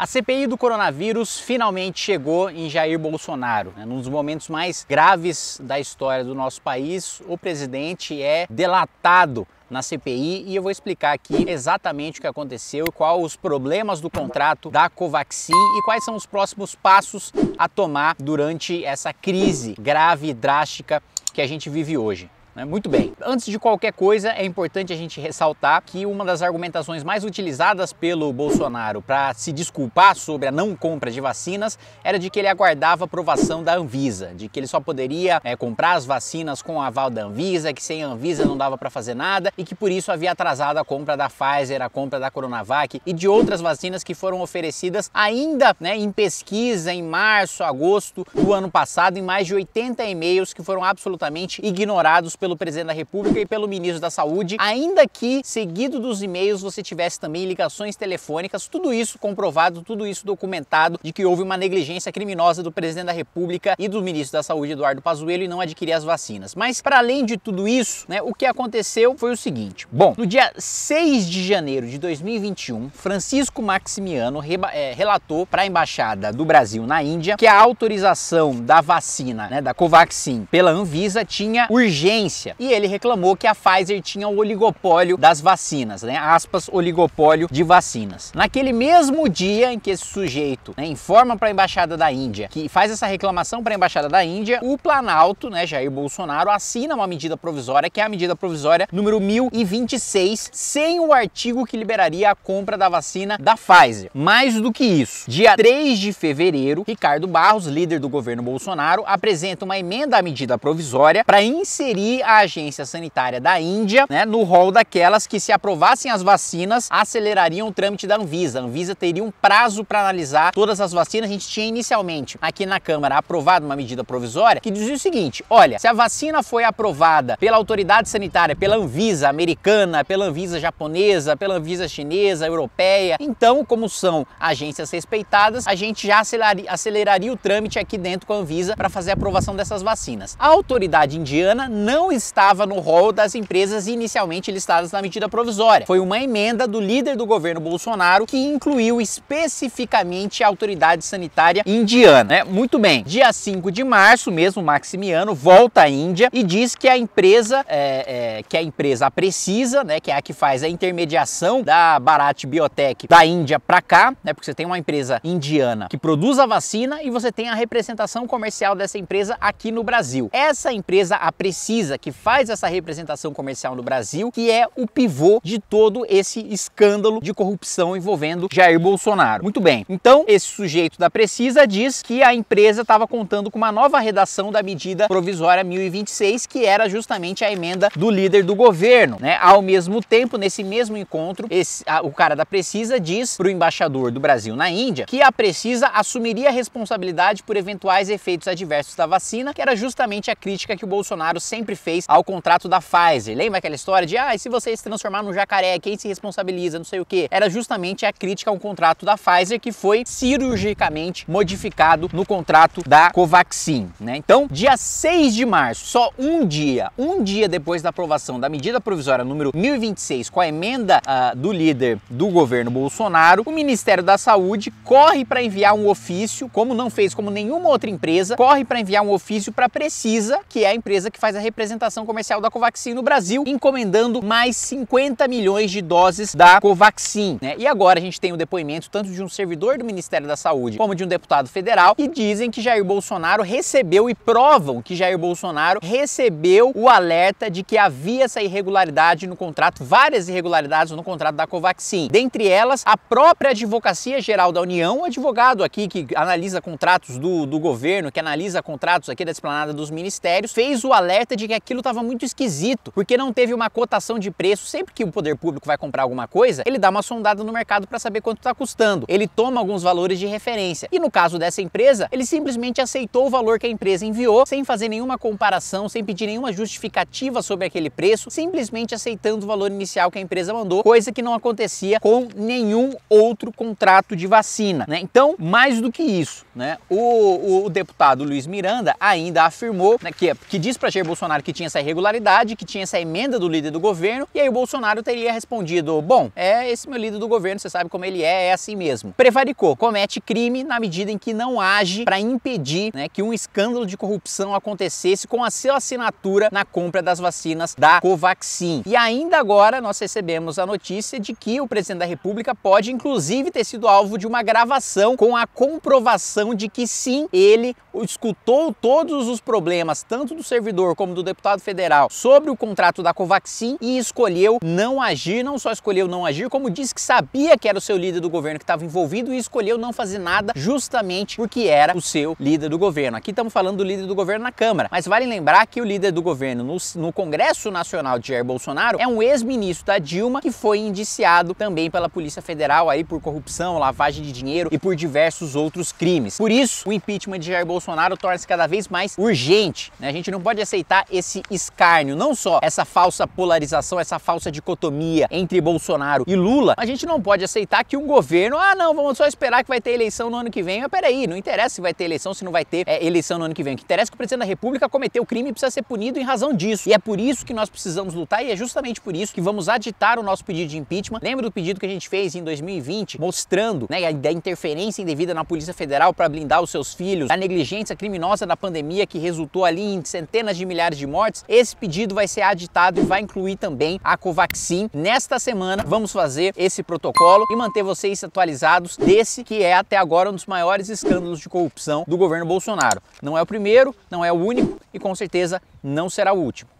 A CPI do coronavírus finalmente chegou em Jair Bolsonaro. Né? Num dos momentos mais graves da história do nosso país, o presidente é delatado na CPI e eu vou explicar aqui exatamente o que aconteceu e quais os problemas do contrato da Covaxin e quais são os próximos passos a tomar durante essa crise grave e drástica que a gente vive hoje. Né? Muito bem. Antes de qualquer coisa, é importante a gente ressaltar que uma das argumentações mais utilizadas pelo Bolsonaro para se desculpar sobre a não compra de vacinas era de que ele aguardava aprovação da Anvisa, de que ele só poderia é, comprar as vacinas com o aval da Anvisa, que sem a Anvisa não dava para fazer nada e que por isso havia atrasado a compra da Pfizer, a compra da Coronavac e de outras vacinas que foram oferecidas ainda né, em pesquisa em março, agosto do ano passado, em mais de 80 e-mails que foram absolutamente ignorados pelo presidente da República e pelo ministro da Saúde, ainda que seguido dos e-mails você tivesse também ligações telefônicas, tudo isso comprovado, tudo isso documentado de que houve uma negligência criminosa do presidente da República e do ministro da Saúde Eduardo Pazuello e não adquirir as vacinas. Mas para além de tudo isso, né, o que aconteceu foi o seguinte. Bom, no dia 6 de janeiro de 2021, Francisco Maximiano é, relatou para a embaixada do Brasil na Índia que a autorização da vacina, né, da Covaxin, pela Anvisa tinha urgência ciência. E ele reclamou que a Pfizer tinha o oligopólio das vacinas, né? Aspas, oligopólio de vacinas. Naquele mesmo dia em que esse sujeito né, informa para a Embaixada da Índia, que faz essa reclamação para a Embaixada da Índia, o Planalto, né, Jair Bolsonaro, assina uma medida provisória, que é a medida provisória número 1026, sem o artigo que liberaria a compra da vacina da Pfizer. Mais do que isso, dia 3 de fevereiro, Ricardo Barros, líder do governo Bolsonaro, apresenta uma emenda à medida provisória para inserir a agência sanitária da Índia né, no rol daquelas que, se aprovassem as vacinas, acelerariam o trâmite da Anvisa. A Anvisa teria um prazo para analisar todas as vacinas. A gente tinha inicialmente aqui na Câmara aprovado uma medida provisória que dizia o seguinte: olha, se a vacina foi aprovada pela autoridade sanitária, pela Anvisa americana, pela Anvisa japonesa, pela Anvisa chinesa, europeia, então, como são agências respeitadas, a gente já aceleraria, aceleraria o trâmite aqui dentro com a Anvisa para fazer a aprovação dessas vacinas. A autoridade indiana não estava no rol das empresas inicialmente listadas na medida provisória. Foi uma emenda do líder do governo Bolsonaro que incluiu especificamente a autoridade sanitária indiana. Né? Muito bem, dia 5 de março mesmo, Maximiano volta à Índia e diz que a empresa é, é, que a empresa precisa, né, que é a que faz a intermediação da Bharat Biotech da Índia para cá, né, porque você tem uma empresa indiana que produz a vacina e você tem a representação comercial dessa empresa aqui no Brasil. Essa empresa a precisa que faz essa representação comercial no Brasil, que é o pivô de todo esse escândalo de corrupção envolvendo Jair Bolsonaro. Muito bem, então esse sujeito da Precisa diz que a empresa estava contando com uma nova redação da medida provisória 1026, que era justamente a emenda do líder do governo. Né? Ao mesmo tempo, nesse mesmo encontro, esse, a, o cara da Precisa diz para o embaixador do Brasil na Índia que a Precisa assumiria a responsabilidade por eventuais efeitos adversos da vacina, que era justamente a crítica que o Bolsonaro sempre fez fez ao contrato da Pfizer. Lembra aquela história de, ah, e se você se transformar num jacaré, quem se responsabiliza, não sei o que? Era justamente a crítica ao contrato da Pfizer que foi cirurgicamente modificado no contrato da Covaxin, né? Então, dia 6 de março, só um dia, um dia depois da aprovação da medida provisória número 1026 com a emenda uh, do líder do governo Bolsonaro, o Ministério da Saúde corre para enviar um ofício, como não fez como nenhuma outra empresa, corre para enviar um ofício para Precisa, que é a empresa que faz a representação implementação comercial da Covaxin no Brasil, encomendando mais 50 milhões de doses da Covaxin. Né? E agora a gente tem o depoimento tanto de um servidor do Ministério da Saúde como de um deputado federal que dizem que Jair Bolsonaro recebeu e provam que Jair Bolsonaro recebeu o alerta de que havia essa irregularidade no contrato, várias irregularidades no contrato da Covaxin. Dentre elas, a própria Advocacia Geral da União, o advogado aqui que analisa contratos do, do governo, que analisa contratos aqui da esplanada dos ministérios, fez o alerta de que aqui aquilo estava muito esquisito, porque não teve uma cotação de preço. Sempre que o poder público vai comprar alguma coisa, ele dá uma sondada no mercado para saber quanto está custando. Ele toma alguns valores de referência. E no caso dessa empresa, ele simplesmente aceitou o valor que a empresa enviou, sem fazer nenhuma comparação, sem pedir nenhuma justificativa sobre aquele preço, simplesmente aceitando o valor inicial que a empresa mandou, coisa que não acontecia com nenhum outro contrato de vacina. Né? Então, mais do que isso, né? o, o, o deputado Luiz Miranda ainda afirmou né, que, é, que diz para Jair Bolsonaro que tinha essa irregularidade, que tinha essa emenda do líder do governo, e aí o Bolsonaro teria respondido: Bom, é esse meu líder do governo, você sabe como ele é, é assim mesmo. Prevaricou, comete crime na medida em que não age para impedir né, que um escândalo de corrupção acontecesse com a sua assinatura na compra das vacinas da Covaxin. E ainda agora nós recebemos a notícia de que o presidente da República pode, inclusive, ter sido alvo de uma gravação com a comprovação de que sim, ele escutou todos os problemas, tanto do servidor como do deputado deputado federal sobre o contrato da Covaxin e escolheu não agir, não só escolheu não agir, como disse que sabia que era o seu líder do governo que estava envolvido e escolheu não fazer nada justamente porque era o seu líder do governo. Aqui estamos falando do líder do governo na Câmara, mas vale lembrar que o líder do governo no, no Congresso Nacional de Jair Bolsonaro é um ex-ministro da Dilma que foi indiciado também pela Polícia Federal aí por corrupção, lavagem de dinheiro e por diversos outros crimes. Por isso, o impeachment de Jair Bolsonaro torna-se cada vez mais urgente. Né? A gente não pode aceitar esse esse escárnio, não só essa falsa polarização, essa falsa dicotomia entre Bolsonaro e Lula, a gente não pode aceitar que um governo, ah não, vamos só esperar que vai ter eleição no ano que vem. Mas peraí, não interessa se vai ter eleição, se não vai ter é, eleição no ano que vem. O que interessa é que o presidente da República cometeu crime e precisa ser punido em razão disso. E é por isso que nós precisamos lutar e é justamente por isso que vamos aditar o nosso pedido de impeachment. Lembra do pedido que a gente fez em 2020, mostrando né, a, da interferência indevida na Polícia Federal para blindar os seus filhos, a negligência criminosa da pandemia que resultou ali em centenas de milhares de mortes? mortes, esse pedido vai ser aditado e vai incluir também a Covaxin. Nesta semana vamos fazer esse protocolo e manter vocês atualizados desse que é até agora um dos maiores escândalos de corrupção do governo Bolsonaro. Não é o primeiro, não é o único e com certeza não será o último.